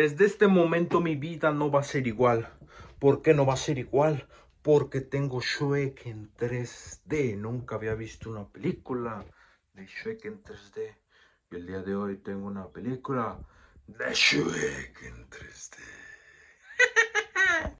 Desde este momento mi vida no va a ser igual. ¿Por qué no va a ser igual? Porque tengo Shrek en 3D. Nunca había visto una película de Shrek en 3D. Y el día de hoy tengo una película de Shrek en 3D.